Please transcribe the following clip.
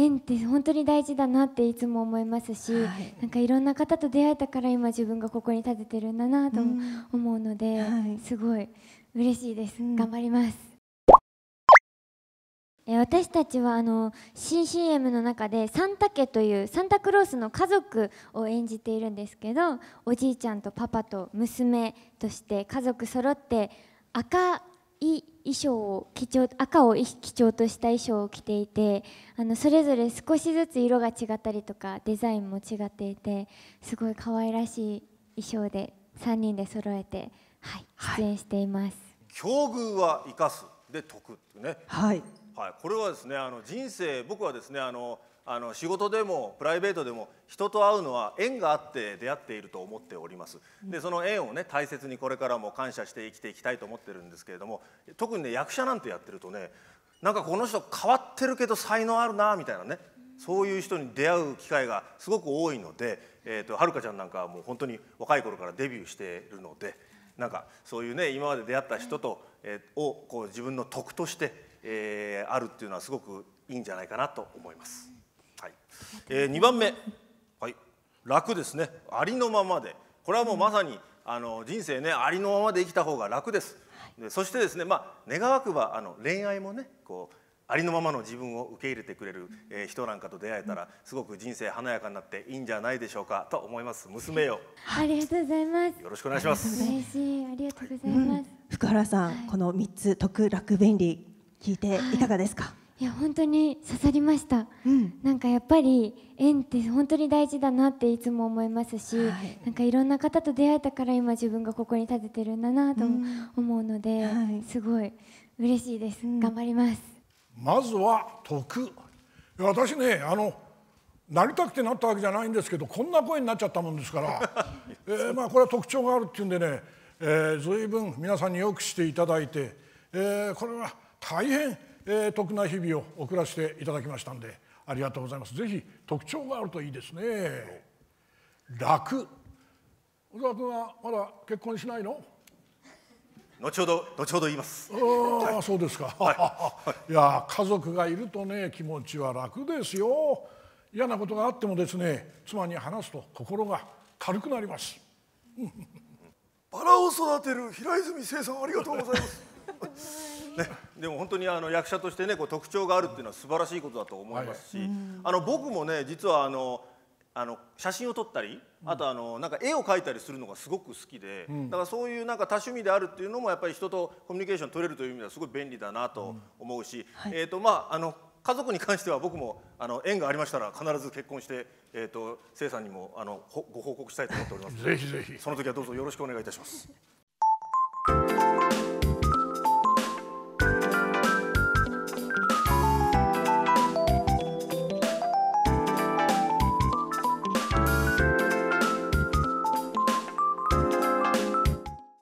縁って本当に大事だなっていつも思いますし、はい、なんかいろんな方と出会えたから今自分がここに立ててるんだなと思うので、うんはい、すごい嬉しいです、うん、頑張ります私たちはあの新 CM の中でサンタ家というサンタクロースの家族を演じているんですけどおじいちゃんとパパと娘として家族揃って赤衣装を基調赤を基調とした衣装を着ていてあのそれぞれ少しずつ色が違ったりとかデザインも違っていてすごい可愛らしい衣装で3人で揃えて、はい、出演しています、はい、境遇は生かすで得ってね、はい、はい、これはですねあの人生僕はですねあのあの仕事でもプライベートでも人と会うのは縁があって出会っていると思っておりますでその縁をね大切にこれからも感謝して生きていきたいと思ってるんですけれども特にね役者なんてやってるとねなんかこの人変わってるけど才能あるなみたいなねそういう人に出会う機会がすごく多いので、えと、はるかちゃんなんかはもう本当に若い頃からデビューしているのでなんかそういうね今まで出会った人と、えー、をこう自分の得としてえー、あるっていうのはすごくいいんじゃないかなと思います。はいえー、2番目、はい、楽ですねありのままでこれはもうまさにあの人生ねありのままで生きた方が楽です。でそしてですね、まあ、願わくばあの恋愛もねこうありのままの自分を受け入れてくれる、えー、人なんかと出会えたらすごく人生華やかになっていいんじゃないでしょうかと思います娘よありがとうございますよろしくお願いします嬉しいありがとうございます、はいうん、福原さん、はい、この三つ得楽便利聞いていかがですか、はい、いや本当に刺さりました、うん、なんかやっぱり縁って本当に大事だなっていつも思いますし、はい、なんかいろんな方と出会えたから今自分がここに立ててるんだなと思うので、うんはい、すごい嬉しいです、うん、頑張りますまずは徳私ねあのなりたくてなったわけじゃないんですけどこんな声になっちゃったもんですから、えー、まあこれは特徴があるっていうんでね、えー、随分皆さんによくしていただいて、えー、これは大変、えー、得な日々を送らせていただきましたんでありがとうございますぜひ特徴があるといいですね楽小沢君はまだ結婚しないの後ほど後ほど言います。ああ、はい、そうですか。はい、いや家族がいるとね気持ちは楽ですよ。嫌なことがあってもですね妻に話すと心が軽くなります。バラを育てる平泉成さんありがとうございます。ね、でも本当にあの役者としてねこう特徴があるっていうのは素晴らしいことだと思いますし、はい、あの僕もね実はあのあの写真を撮ったり、あとあのなんか絵を描いたりするのがすごく好きで、うん、だからそういうなんか多趣味であるっていうのもやっぱり人とコミュニケーション取れるという意味ではすごい便利だなと思うし、うんはい、えっ、ー、とまああの家族に関しては僕もあの縁がありましたら必ず結婚して、えーと、と生さんにもあのご報告したいと思っておりますぜひぜひその時はどうぞよろしくお願いいたします。